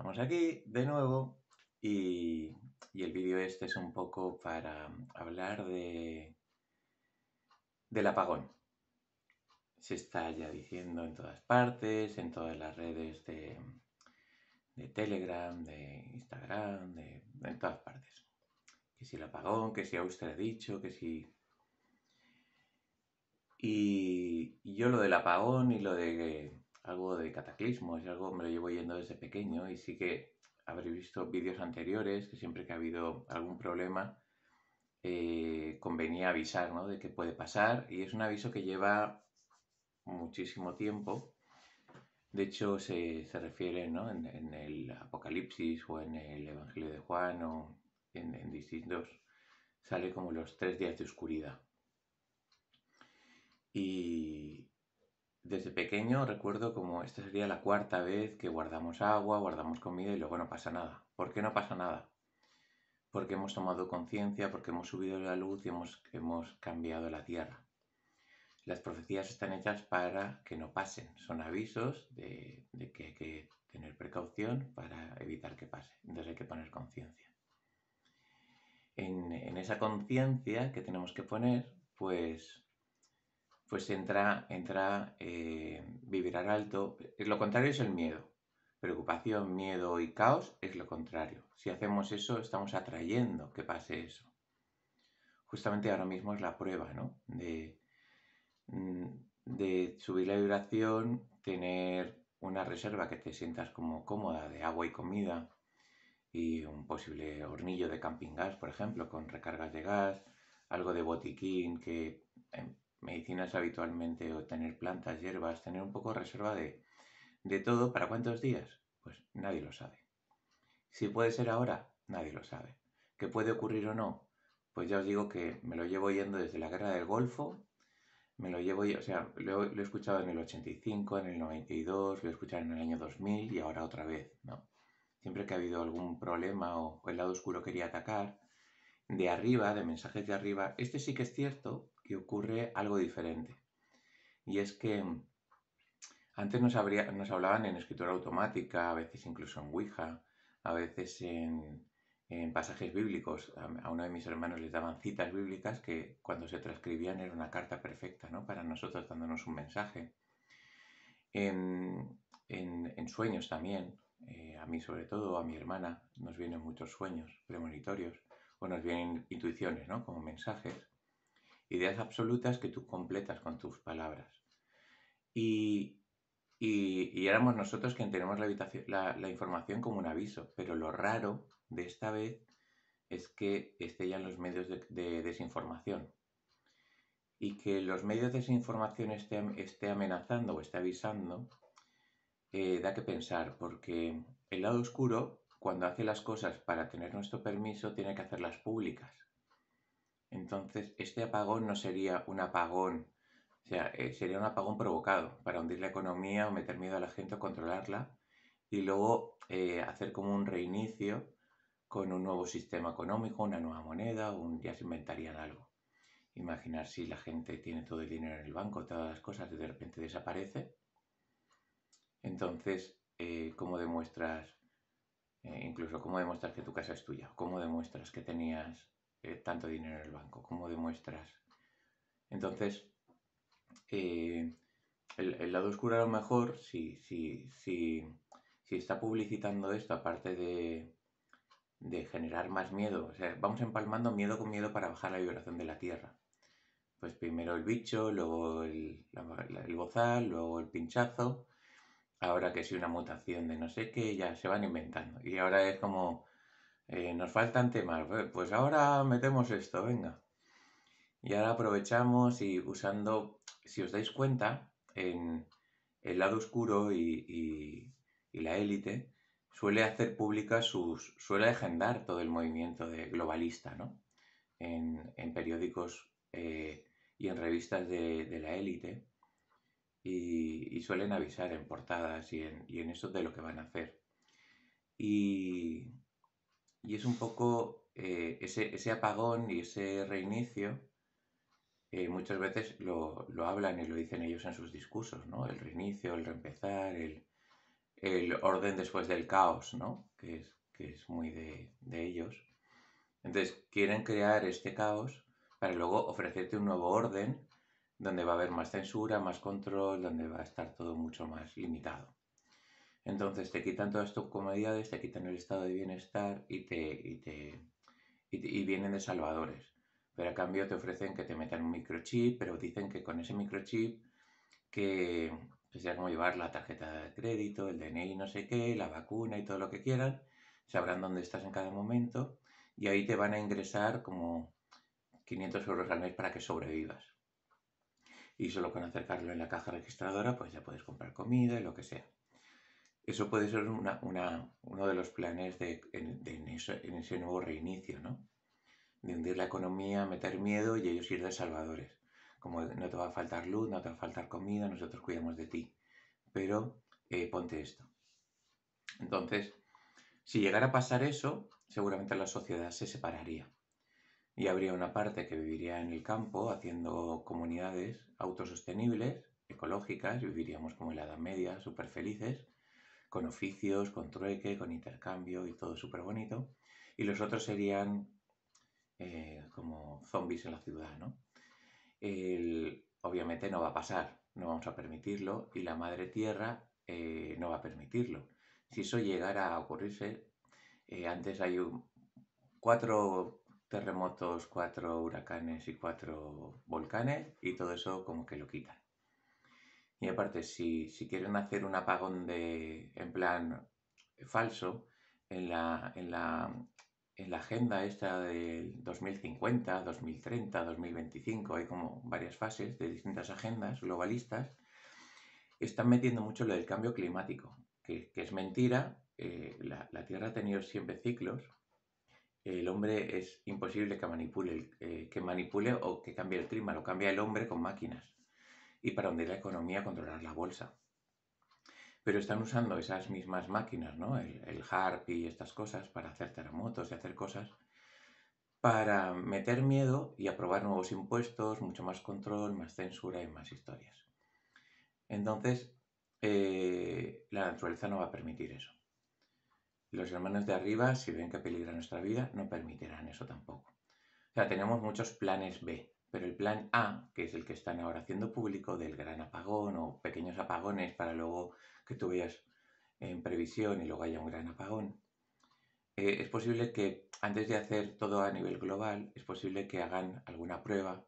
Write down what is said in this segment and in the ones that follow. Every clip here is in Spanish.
Estamos aquí de nuevo y, el vídeo este es un poco para hablar de del apagón. Se está ya diciendo en todas partes, en todas las redes de, Telegram, de Instagram, de, en todas partes. Que si el apagón, que si Austria ha dicho, que si... Y yo lo del apagón y lo de algo de cataclismo, es algo me lo llevo yendo desde pequeño y sí que habréis visto vídeos anteriores que siempre que ha habido algún problema eh, convenía avisar de que puede pasar y es un aviso que lleva muchísimo tiempo. De hecho, se, refiere en, el Apocalipsis o en el Evangelio de Juan o en, en distintos, sale como los tres días de oscuridad. Y, desde pequeño recuerdo como esta sería la cuarta vez que guardamos agua, guardamos comida y luego no pasa nada. ¿Por qué no pasa nada? Porque hemos tomado conciencia, porque hemos subido la luz y hemos, hemos cambiado la tierra. Las profecías están hechas para que no pasen, son avisos de, que hay que tener precaución para evitar que pase. Entonces hay que poner conciencia. En, en esa conciencia que tenemos que poner, pues pues entra, entra eh, vibrar alto. Eh, lo contrario es el miedo. Preocupación, miedo y caos es lo contrario. Si hacemos eso, estamos atrayendo que pase eso. Justamente ahora mismo es la prueba, ¿no? De, mm, de subir la vibración, tener una reserva que te sientas como cómoda de agua y comida y un posible hornillo de camping gas, por ejemplo, con recargas de gas, algo de botiquín que medicinas habitualmente o tener plantas, hierbas, tener un poco reserva de, de todo, ¿para cuántos días? Pues nadie lo sabe. Si puede ser ahora, nadie lo sabe. ¿Qué puede ocurrir o no? Pues ya os digo que me lo llevo yendo desde la guerra del Golfo, me lo llevo, o sea, lo, he escuchado en el 85, en el 92, lo he escuchado en el año 2000 y ahora otra vez, ¿no? Siempre que ha habido algún problema o el lado oscuro quería atacar, de arriba, de mensajes de arriba, este sí que es cierto, ocurre algo diferente. Y es que mm, antes nos, nos hablaban en escritura automática, a veces incluso en Ouija, a veces en, pasajes bíblicos. A uno de mis hermanos les daban citas bíblicas que cuando se transcribían era una carta perfecta ¿no? para nosotros dándonos un mensaje. En, sueños también, eh, a mí sobre todo, a mi hermana, nos vienen muchos sueños premonitorios o nos vienen intuiciones ¿no? como mensajes ideas absolutas que tú completas con tus palabras. Y, y, éramos nosotros quienes tenemos la, información como un aviso, pero lo raro de esta vez es que esté ya en los medios de, desinformación y que los medios de desinformación esté, amenazando o esté avisando eh, da que pensar, porque el lado oscuro, cuando hace las cosas para tener nuestro permiso, tiene que hacerlas públicas. Entonces, este apagón no sería un apagón, o sea, eh, sería un apagón provocado para hundir la economía o meter miedo a la gente o controlarla y luego eh, hacer como un reinicio con un nuevo sistema económico, una nueva moneda, un, ya se inventarían algo. Imaginar si la gente tiene todo el dinero en el banco, todas las cosas, y de repente desaparece. Entonces, eh, ¿cómo demuestras, incluso cómo demuestras que tu casa es tuya? ¿Cómo demuestras que tenías eh, tanto dinero en el banco? ¿Cómo demuestras? Entonces, eh, el, lado oscuro a lo mejor, si, si, si, si está publicitando esto, aparte de, de generar más miedo, o sea, vamos empalmando miedo con miedo para bajar la vibración de la Tierra. Pues primero el bicho, luego el, el bozal, luego el pinchazo, ahora que si una mutación de no sé qué, ya se van inventando. Y ahora es como eh, nos faltan temas, pues ahora metemos esto, venga. Y ahora aprovechamos y usando, si os dais cuenta, en el lado oscuro y, la élite suele hacer pública sus, suele agendar todo el movimiento de globalista, ¿no? En, periódicos eh, y en revistas de, la élite y, suelen avisar en portadas y en, y eso de lo que van a hacer. Y, y es un poco eh, ese, apagón y ese reinicio, eh, muchas veces lo, hablan y lo dicen ellos en sus discursos, ¿no? El reinicio, el reempezar, el, orden después del caos, ¿no? Que es, que es muy de, de ellos. Entonces, quieren crear este caos para luego ofrecerte un nuevo orden donde va a haber más censura, más control, donde va a estar todo mucho más limitado. Entonces te quitan todas tus comodidades, te quitan el estado de bienestar y te, vienen de salvadores. Pero a cambio te ofrecen que te metan un microchip, pero dicen que con ese microchip que, que como llevar la tarjeta de crédito, el DNI, no sé qué, la vacuna y todo lo que quieran, sabrán dónde estás en cada momento y ahí te van a ingresar como 500 euros al mes para que sobrevivas. Y solo con acercarlo en la caja registradora, pues ya puedes comprar comida y lo que sea. Eso puede ser uno de los planes de, en, ese, nuevo reinicio, ¿no? De hundir la economía, meter miedo y ellos ir de salvadores. Como no te va a faltar luz, no te va a faltar comida, nosotros cuidamos de ti. Pero eh, ponte esto. Entonces, si llegara a pasar eso, seguramente la sociedad se separaría. Y habría una parte que viviría en el campo haciendo comunidades autosostenibles, ecológicas, viviríamos como en la Edad Media, súper felices con oficios, con trueque, con intercambio y todo súper bonito. Y los otros serían eh, como zombies en la ciudad, ¿no? El, obviamente no va a pasar, no vamos a permitirlo y la madre tierra eh, no va a permitirlo. Si eso llegara a ocurrirse, eh, antes hay cuatro terremotos, cuatro huracanes y cuatro volcanes y todo eso como que lo quitan. Y aparte, si, quieren hacer un apagón de, en plan falso, en la, en la, en la agenda esta del 2050, 2030, 2025, hay como varias fases de distintas agendas globalistas, están metiendo mucho lo del cambio climático, que, es mentira, eh, la, Tierra ha tenido siempre ciclos, el hombre es imposible que manipule, eh, que manipule o que cambie el clima, lo cambia el hombre con máquinas y para donde la economía controlar la bolsa. Pero están usando esas mismas máquinas, ¿no? El, el HARP y estas cosas para hacer terremotos y hacer cosas para meter miedo y aprobar nuevos impuestos, mucho más control, más censura y más historias. Entonces, eh, la naturaleza no va a permitir eso. Los hermanos de arriba, si ven que peligra nuestra vida, no permitirán eso tampoco. O sea, tenemos muchos planes B. Pero el plan A, que es el que están ahora haciendo público, del gran apagón o pequeños apagones para luego que tú veas en previsión y luego haya un gran apagón, eh, es posible que antes de hacer todo a nivel global, es posible que hagan alguna prueba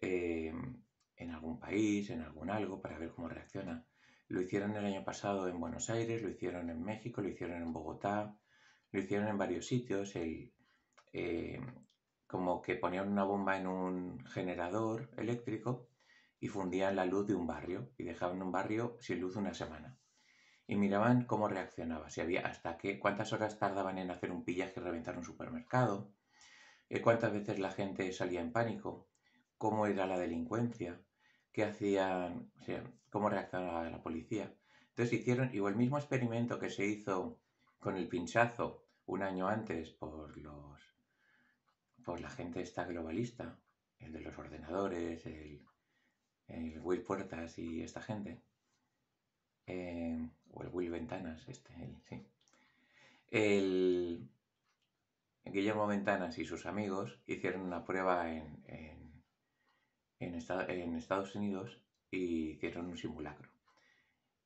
em, en algún país, en algún algo, para ver cómo reacciona. Lo hicieron el año pasado en Buenos Aires, lo hicieron en México, lo hicieron en Bogotá, lo hicieron en varios sitios. El, em, como que ponían una bomba en un generador eléctrico y fundían la luz de un barrio y dejaban un barrio sin luz una semana. Y miraban cómo reaccionaba, si había hasta qué, cuántas horas tardaban en hacer un pillaje y reventar un supermercado, eh, cuántas veces la gente salía en pánico, cómo era la delincuencia, qué hacían, cómo reaccionaba la policía. Entonces hicieron, igual el mismo experimento que se hizo con el pinchazo un año antes por los pues la gente está globalista, el de los ordenadores, el, Will Puertas y esta gente, eh, o el Will Ventanas, este, sí, el Guillermo Ventanas y sus amigos hicieron una prueba en, Estados Unidos y hicieron un simulacro.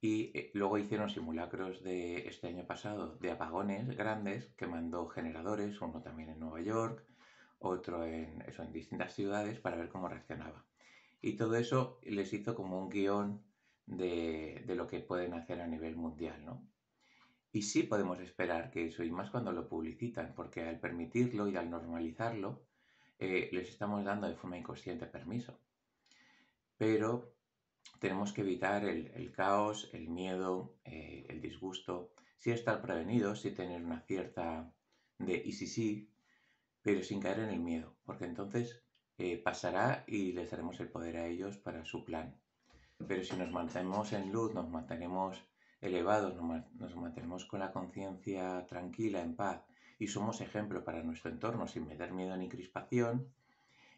Y eh, luego hicieron simulacros de este año pasado de apagones grandes que mandó generadores, uno también en Nueva York, otro en, eso, en distintas ciudades para ver cómo reaccionaba. Y todo eso les hizo como un guión de, de lo que pueden hacer a nivel mundial, ¿no? Y sí podemos esperar que eso, y más cuando lo publicitan, porque al permitirlo y al normalizarlo, eh, les estamos dando de forma inconsciente permiso. Pero tenemos que evitar el, el caos, el miedo, eh, el disgusto, Si estar prevenidos, si tener una cierta de y sí sí, pero sin caer en el miedo, porque entonces eh, pasará y les daremos el poder a ellos para su plan. Pero si nos mantenemos en luz, nos mantenemos elevados, nos mantenemos con la conciencia tranquila, en paz, y somos ejemplo para nuestro entorno sin meter miedo ni crispación,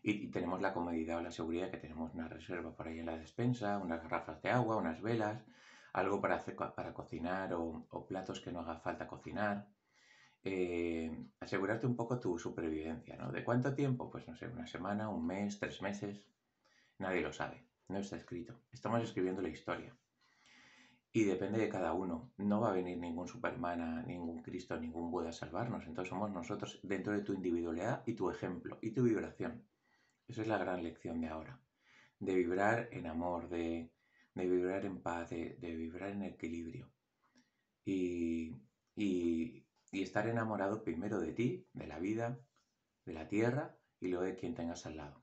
y, tenemos la comodidad o la seguridad que tenemos una reserva por ahí en la despensa, unas garrafas de agua, unas velas, algo para, hacer, para cocinar o platos que no haga falta cocinar eh, asegurarte un poco tu supervivencia, ¿no? ¿De cuánto tiempo? Pues no sé, una semana, un mes, tres meses. Nadie lo sabe, no está escrito. Estamos escribiendo la historia. Y depende de cada uno. No va a venir ningún Superman, ningún Cristo, ningún Buda a salvarnos. Entonces somos nosotros dentro de tu individualidad y tu ejemplo y tu vibración. Esa es la gran lección de ahora. De vibrar en amor, de, de vibrar en paz, de, de vibrar en equilibrio. Y, y y estar enamorado primero de ti, de la vida, de la tierra y luego de quien tengas al lado.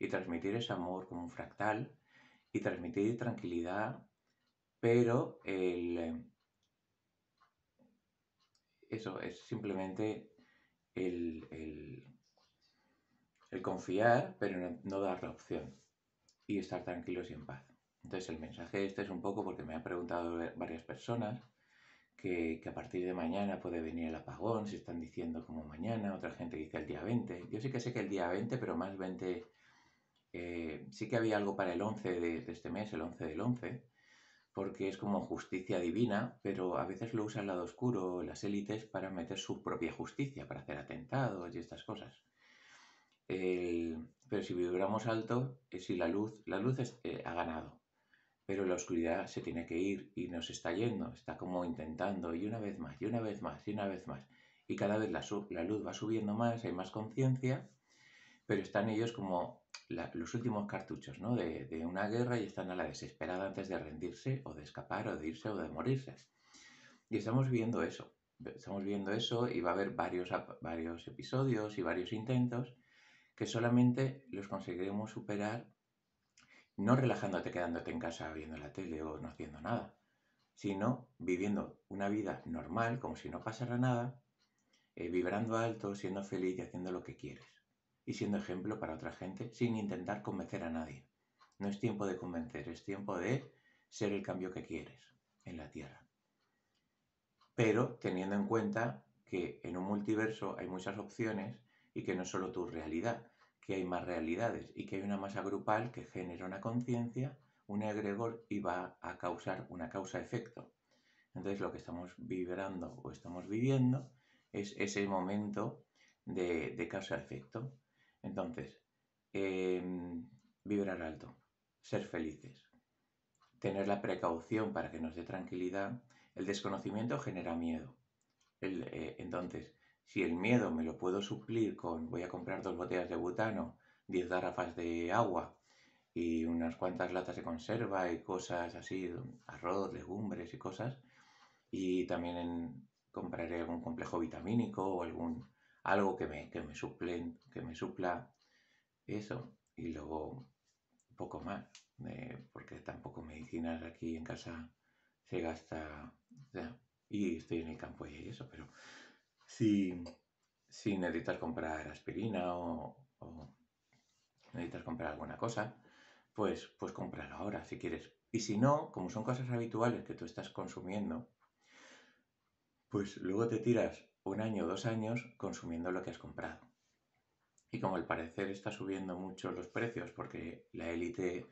Y transmitir ese amor como un fractal y transmitir tranquilidad, pero el... Eh, eso es simplemente el, confiar, pero no, no dar la opción y estar tranquilos y en paz. Entonces el mensaje este es un poco porque me han preguntado varias personas que, a partir de mañana puede venir el apagón, se están diciendo como mañana, otra gente dice el día 20. Yo sí que sé que el día 20, pero más 20, eh, sí que había algo para el 11 de, este mes, el 11 del 11, porque es como justicia divina, pero a veces lo usa el lado oscuro, las élites, para meter su propia justicia, para hacer atentados y estas cosas. pero si vibramos alto, es eh, si la luz, la luz eh, ha ganado pero la oscuridad se tiene que ir y nos está yendo, está como intentando y una vez más, y una vez más, y una vez más. Y cada vez la, luz va subiendo más, hay más conciencia, pero están ellos como los últimos cartuchos de, una guerra y están a la desesperada antes de rendirse o de escapar o de irse o de morirse. Y estamos viendo eso, estamos viendo eso y va a haber varios, varios episodios y varios intentos que solamente los conseguiremos superar no relajándote quedándote en casa viendo la tele o no haciendo nada, sino viviendo una vida normal, como si no pasara nada, eh, vibrando alto, siendo feliz y haciendo lo que quieres. Y siendo ejemplo para otra gente sin intentar convencer a nadie. No es tiempo de convencer, es tiempo de ser el cambio que quieres en la Tierra. Pero teniendo en cuenta que en un multiverso hay muchas opciones y que no es solo tu realidad, que hay más realidades y que hay una masa grupal que genera una conciencia, un egregor y va a causar una causa-efecto. Entonces lo que estamos vibrando o estamos viviendo es ese momento de, causa-efecto. Entonces, em, vibrar alto, ser felices, tener la precaución para que nos dé tranquilidad. El desconocimiento genera miedo. El, eh, entonces, si el miedo me lo puedo suplir con voy a comprar dos botellas de butano, diez garrafas de agua y unas cuantas latas de conserva y cosas así, arroz, legumbres y cosas, y también compraré algún complejo vitamínico o algún algo que me, que me que me supla eso y luego poco más, eh, porque tampoco medicinas aquí en casa se gasta, y estoy en el campo y eso, pero si, necesitas comprar aspirina o, necesitas comprar alguna cosa, pues, pues cómpralo ahora si quieres. Y si no, como son cosas habituales que tú estás consumiendo, pues luego te tiras un año o dos años consumiendo lo que has comprado. Y como al parecer está subiendo mucho los precios porque la élite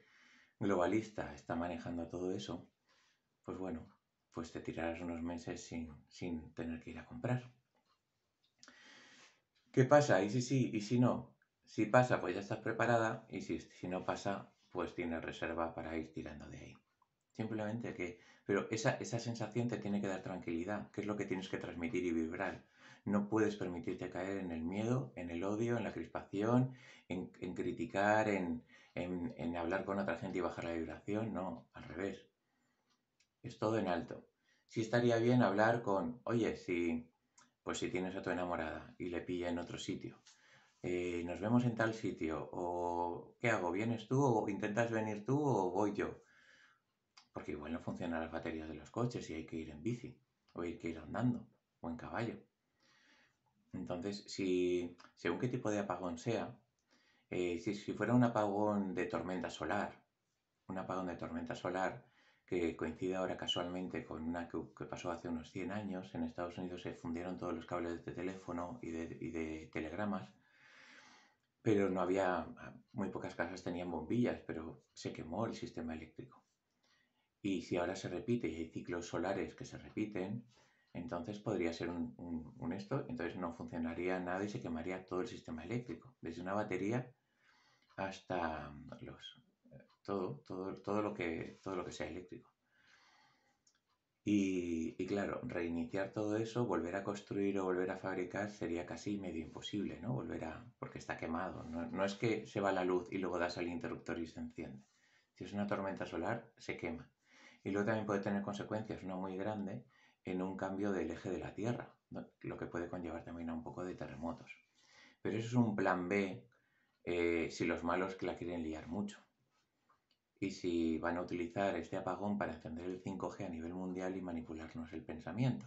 globalista está manejando todo eso, pues bueno, pues te tirarás unos meses sin, sin tener que ir a comprar. ¿Qué pasa? ¿Y si sí? ¿Y si no? Si pasa, pues ya estás preparada y si, no pasa, pues tienes reserva para ir tirando de ahí. Simplemente que... Pero esa, sensación te tiene que dar tranquilidad, que es lo que tienes que transmitir y vibrar. No puedes permitirte caer en el miedo, en el odio, en la crispación, en, criticar, en, en hablar con otra gente y bajar la vibración. No, al revés. Es todo en alto. Sí estaría bien hablar con, oye, si pues si tienes a tu enamorada y le pilla en otro sitio, eh, nos vemos en tal sitio, o ¿qué hago? ¿Vienes tú o intentas venir tú o voy yo? Porque igual no funcionan las baterías de los coches y hay que ir en bici, o hay que ir andando, o en caballo. Entonces, si, según qué tipo de apagón sea, eh, si fuera un apagón de tormenta solar, un apagón de tormenta solar, que coincide ahora casualmente con una que, pasó hace unos 100 años. En Estados Unidos se fundieron todos los cables de teléfono y de, telegramas, pero no había, muy pocas casas tenían bombillas, pero se quemó el sistema eléctrico. Y si ahora se repite y hay ciclos solares que se repiten, entonces podría ser un, un esto, entonces no funcionaría nada y se quemaría todo el sistema eléctrico, desde una batería hasta los, todo, todo, lo, que, todo lo que sea eléctrico. Y, claro, reiniciar todo eso, volver a construir o volver a fabricar sería casi medio imposible, ¿no? Volver porque está quemado. No, es que se va la luz y luego das al interruptor y se enciende. Si es una tormenta solar, se quema. Y luego también puede tener consecuencias, no muy grande, en un cambio del eje de la Tierra, lo que puede conllevar también a un poco de terremotos. Pero eso es un plan B eh, si los malos que la quieren liar mucho y si van a utilizar este apagón para encender el 5G a nivel mundial y manipularnos el pensamiento.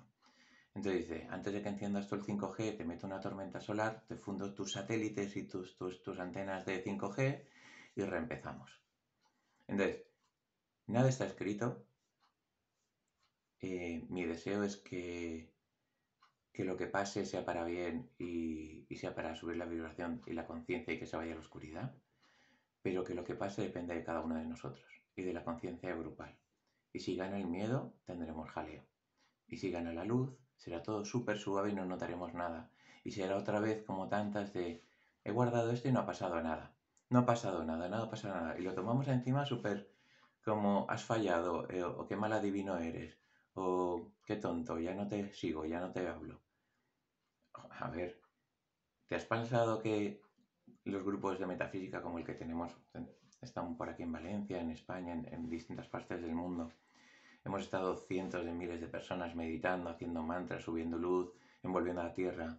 Entonces dice, antes de que enciendas tú el 5G, te meto una tormenta solar, te fundo tus satélites y tus, antenas de 5G y reempezamos. Entonces, nada está escrito. Eh, mi deseo es que, que, lo que pase sea para bien y, y sea para subir la vibración y la conciencia y que se vaya a la oscuridad pero que lo que pase depende de cada uno de nosotros y de la conciencia grupal. Y si gana el miedo, tendremos jaleo. Y si gana la luz, será todo súper suave y no notaremos nada. Y será otra vez como tantas de he guardado esto y no ha pasado nada. No ha pasado nada, nada pasa nada. Y lo tomamos encima súper como has fallado, eh, o qué mal adivino eres, o qué tonto, ya no te sigo, ya no te hablo. A ver, ¿te has pensado que los grupos de metafísica como el que tenemos, están por aquí en Valencia, en España, en, distintas partes del mundo. Hemos estado cientos de miles de personas meditando, haciendo mantras, subiendo luz, envolviendo a la tierra,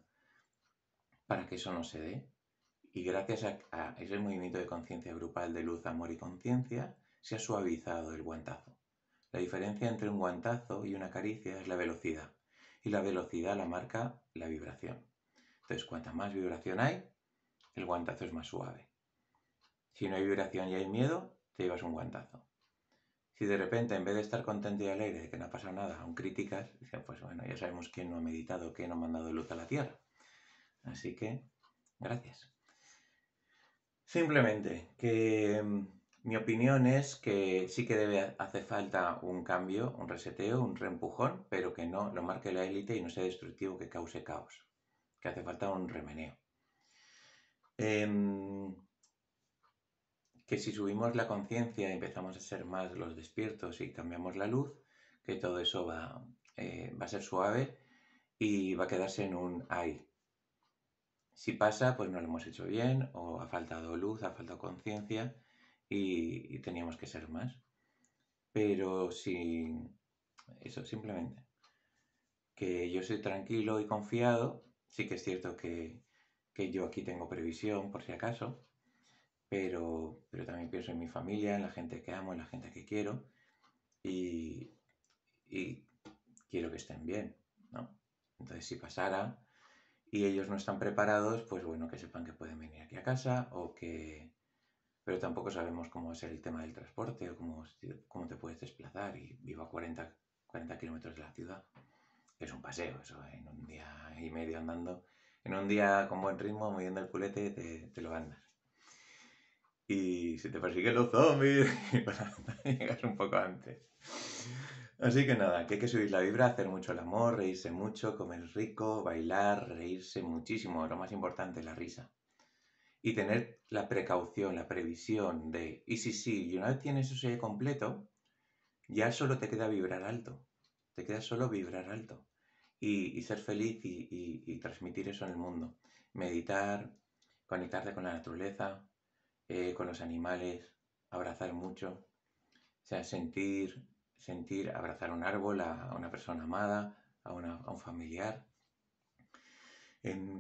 para que eso no se dé. Y gracias a, a ese movimiento de conciencia grupal de luz, amor y conciencia, se ha suavizado el guantazo. La diferencia entre un guantazo y una caricia es la velocidad. Y la velocidad la marca la vibración. Entonces, cuanta más vibración hay, el guantazo es más suave. Si no hay vibración y hay miedo, te llevas un guantazo. Si de repente, en vez de estar contento y alegre de que no ha pasado nada, aún críticas pues bueno, ya sabemos quién no ha meditado, quién no ha mandado luz a la tierra. Así que, gracias. Simplemente que em, mi opinión es que sí que debe hace falta un cambio, un reseteo, un reempujón, pero que no lo marque la élite y no sea destructivo que cause caos. Que hace falta un remeneo. Em, que si subimos la conciencia y empezamos a ser más los despiertos y cambiamos la luz, que todo eso va, eh, a ser suave y va a quedarse en un ay. Si pasa, pues no lo hemos hecho bien o ha faltado luz, ha faltado conciencia y, y, teníamos que ser más. Pero si eso simplemente, que yo soy tranquilo y confiado, sí que es cierto que, que yo aquí tengo previsión por si acaso, pero, también pienso en mi familia, en la gente que amo, en la gente que quiero y, quiero que estén bien, ¿no? Entonces si pasara y ellos no están preparados, pues bueno, que sepan que pueden venir aquí a casa o que... Pero tampoco sabemos cómo va a ser el tema del transporte o cómo, cómo te puedes desplazar y vivo a 40, kilómetros de la ciudad. Es un paseo, eso, en un día y medio andando en un día con buen ritmo, moviendo el culete, te, lo ganas. Y si te persiguen los zombies, llegas un poco antes. Así que nada, que hay que subir la vibra, hacer mucho el amor, reírse mucho, comer rico, bailar, reírse muchísimo, lo más importante, la risa. Y tener la precaución, la previsión de, y si sí, y una vez tienes eso ya completo, ya solo te queda vibrar alto. Te queda solo vibrar alto y, ser feliz y, transmitir eso en el mundo. Meditar, conectarte con la naturaleza, eh, con los animales, abrazar mucho, o sea, sentir, sentir, abrazar un árbol, a, una persona amada, a, un familiar.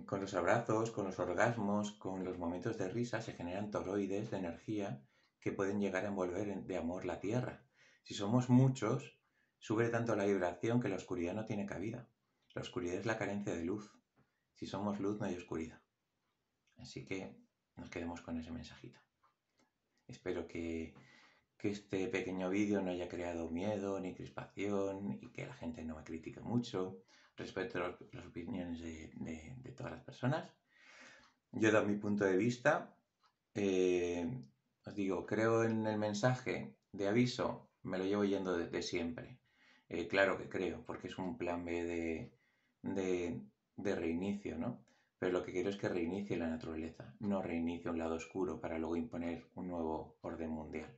con los abrazos, con los orgasmos, con los momentos de risa, se generan toroides de energía que pueden llegar a envolver de amor la Tierra. Si somos muchos, sube tanto la vibración que la oscuridad no tiene cabida. La oscuridad es la carencia de luz. Si somos luz no hay oscuridad. Así que nos quedemos con ese mensajito. Espero que, este pequeño vídeo no haya creado miedo ni crispación y que la gente no me critique mucho. respecto a las opiniones de, todas las personas. Yo he dado mi punto de vista. Eh, os digo, creo en el mensaje de aviso, me lo llevo yendo desde siempre. Eh, claro que creo, porque es un plan B de, de, reinicio, ¿no? Pero lo que quiero es que reinicie la naturaleza, no reinicie un lado oscuro para luego imponer un nuevo orden mundial.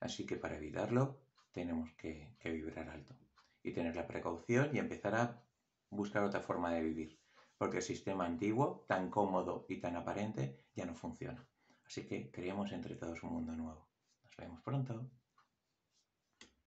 Así que para evitarlo tenemos que, que vibrar alto y tener la precaución y empezar a buscar otra forma de vivir, porque el sistema antiguo, tan cómodo y tan aparente, ya no funciona. Así que creemos entre todos un mundo nuevo. Nos vemos pronto.